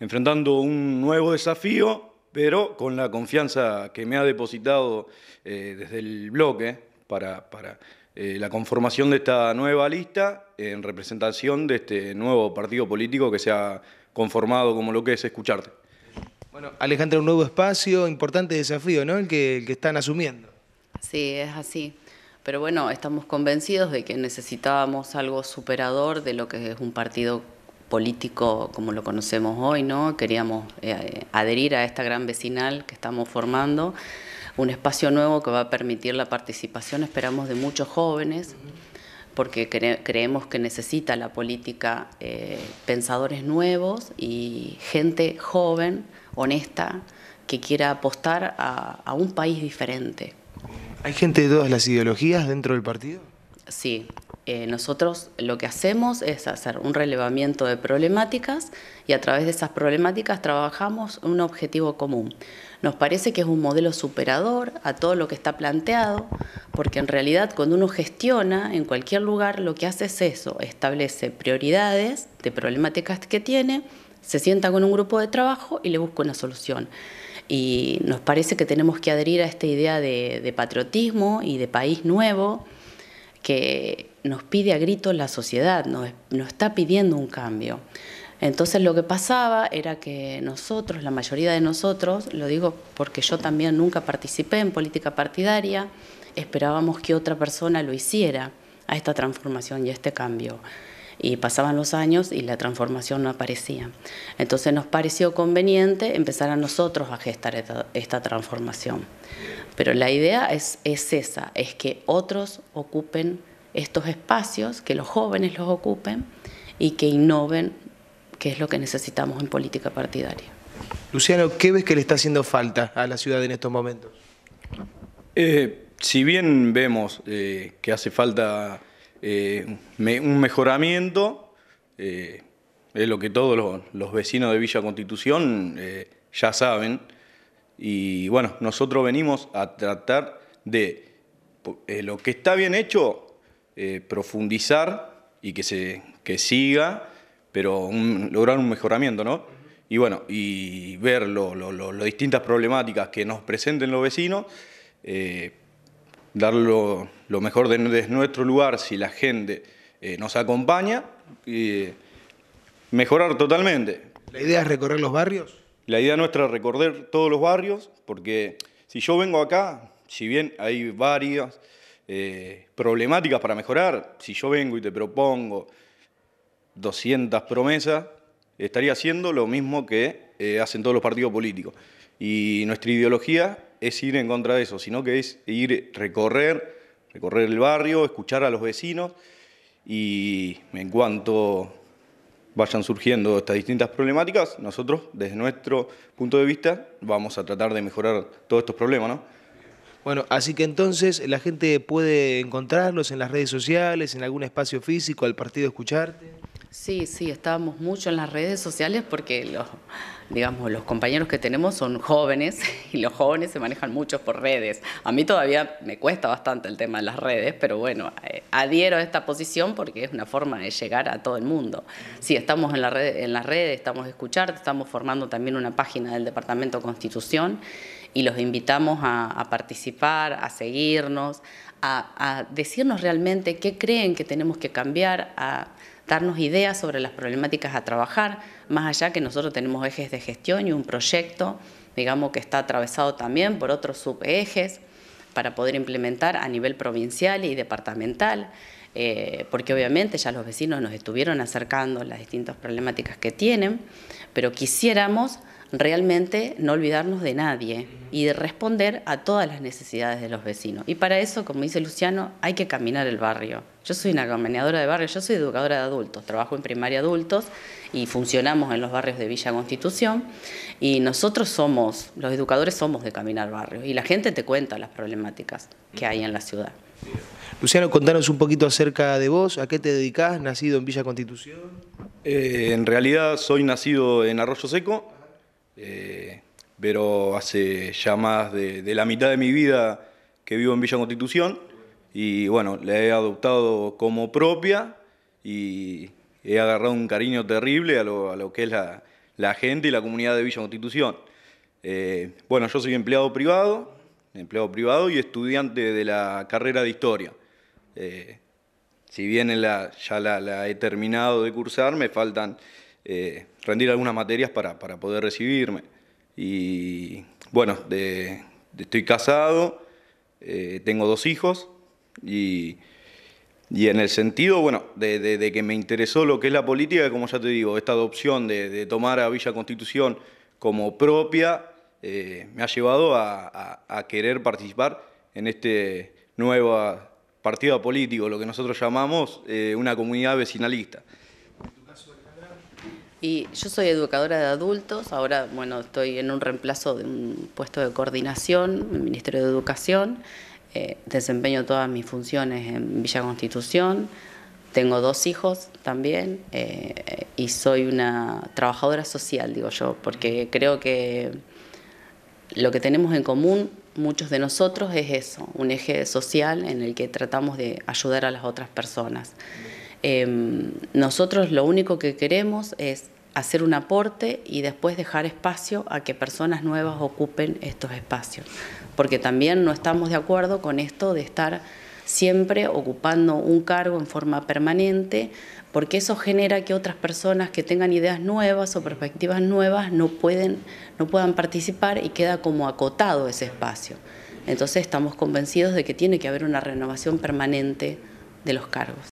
enfrentando un nuevo desafío, pero con la confianza que me ha depositado eh, desde el bloque para, eh, la conformación de esta nueva lista en representación de este nuevo partido político que se ha conformado como lo que es escucharte. Bueno, Alejandra, un nuevo espacio, importante desafío, ¿no? El que, que están asumiendo. Sí, es así. Pero bueno, estamos convencidos de que necesitábamos algo superador de lo que es un partido político como lo conocemos hoy, ¿no? Queríamos eh, adherir a esta gran vecinal que estamos formando, un espacio nuevo que va a permitir la participación, esperamos, de muchos jóvenes, porque creemos que necesita la política eh, pensadores nuevos y gente joven, honesta, que quiera apostar a, a un país diferente. ¿Hay gente de todas las ideologías dentro del partido? Sí, eh, nosotros lo que hacemos es hacer un relevamiento de problemáticas y a través de esas problemáticas trabajamos un objetivo común. Nos parece que es un modelo superador a todo lo que está planteado, porque en realidad cuando uno gestiona en cualquier lugar lo que hace es eso, establece prioridades de problemáticas que tiene, se sienta con un grupo de trabajo y le busca una solución. Y nos parece que tenemos que adherir a esta idea de patriotismo y de país nuevo que nos pide a gritos la sociedad, nos, está pidiendo un cambio. Entonces lo que pasaba era que nosotros, la mayoría de nosotros, lo digo porque yo también nunca participé en política partidaria, esperábamos que otra persona lo hiciera a esta transformación y a este cambio. Y pasaban los años y la transformación no aparecía. Entonces nos pareció conveniente empezar a nosotros a gestar esta transformación. Pero la idea es, esa, es que otros ocupen estos espacios, que los jóvenes los ocupen y que innoven, que es lo que necesitamos en política partidaria. Luciano, ¿qué ves que le está haciendo falta a la ciudad en estos momentos? Eh, si bien vemos eh, que hace falta eh, un mejoramiento, es lo que todos los vecinos de Villa Constitución ya saben, y bueno, nosotros venimos a tratar de eh, lo que está bien hecho, eh, profundizar y que, se, siga, pero lograr un mejoramiento, ¿no? Y bueno, y ver las distintas problemáticas que nos presenten los vecinos, eh, dar lo, mejor de, de, nuestro lugar si la gente nos acompaña, mejorar totalmente. ¿La idea es recorrer los barrios? La idea nuestra es recorrer todos los barrios, porque si yo vengo acá, si bien hay varias eh, problemáticas para mejorar, si yo vengo y te propongo 200 promesas, estaría haciendo lo mismo que eh, hacen todos los partidos políticos. Y nuestra ideología es ir en contra de eso, sino que es ir recorrer, recorrer el barrio, escuchar a los vecinos y en cuanto vayan surgiendo estas distintas problemáticas, nosotros, desde nuestro punto de vista, vamos a tratar de mejorar todos estos problemas, ¿no? Bueno, así que entonces la gente puede encontrarlos en las redes sociales, en algún espacio físico, al partido escucharte. Sí, sí, estábamos mucho en las redes sociales porque los, digamos, los compañeros que tenemos son jóvenes y los jóvenes se manejan mucho por redes. A mí todavía me cuesta bastante el tema de las redes, pero bueno, eh, adhiero a esta posición porque es una forma de llegar a todo el mundo. Sí, estamos en, la red, las redes, estamos escuchar, estamos formando también una página del Departamento Constitución y los invitamos a, participar, a seguirnos, a, a decirnos realmente qué creen que tenemos que cambiar, a darnos ideas sobre las problemáticas a trabajar, más allá que nosotros tenemos ejes de gestión y un proyecto, digamos, que está atravesado también por otros subejes para poder implementar a nivel provincial y departamental, eh, porque obviamente ya los vecinos nos estuvieron acercando las distintas problemáticas que tienen, pero quisiéramos realmente no olvidarnos de nadie y de responder a todas las necesidades de los vecinos. Y para eso, como dice Luciano, hay que caminar el barrio. Yo soy una caminadora de barrio, yo soy educadora de adultos, trabajo en primaria adultos y funcionamos en los barrios de Villa Constitución y nosotros somos, los educadores somos de caminar barrio y la gente te cuenta las problemáticas que hay en la ciudad. Luciano, contanos un poquito acerca de vos, ¿a qué te dedicás? ¿Nacido en Villa Constitución? Eh, en realidad soy nacido en Arroyo Seco, eh, pero hace ya más de, la mitad de mi vida que vivo en Villa Constitución y bueno, la he adoptado como propia y he agarrado un cariño terrible a lo, que es la, gente y la comunidad de Villa Constitución. Eh, bueno, yo soy empleado privado, empleado privado y estudiante de la carrera de historia. Eh, si bien ya la he terminado de cursar, me faltan eh, rendir algunas materias para, poder recibirme. Y bueno, estoy casado, eh, tengo dos hijos y, en el sentido, bueno, de, que me interesó lo que es la política, como ya te digo, esta adopción de, tomar a Villa Constitución como propia, eh, me ha llevado a, querer participar en este nuevo partido político, lo que nosotros llamamos una comunidad vecinalista. Y yo soy educadora de adultos, ahora bueno, estoy en un reemplazo de un puesto de coordinación en el Ministerio de Educación, eh, desempeño todas mis funciones en Villa Constitución, tengo dos hijos también eh, y soy una trabajadora social, digo yo, porque creo que lo que tenemos en común muchos de nosotros es eso, un eje social en el que tratamos de ayudar a las otras personas. Em, nosotros lo único que queremos es hacer un aporte y después dejar espacio a que personas nuevas ocupen estos espacios, porque también no estamos de acuerdo con esto de estar siempre ocupando un cargo en forma permanente, porque eso genera que otras personas que tengan ideas nuevas o perspectivas nuevas no, pueden, no puedan participar y queda como acotado ese espacio. Entonces estamos convencidos de que tiene que haber una renovación permanente de los cargos.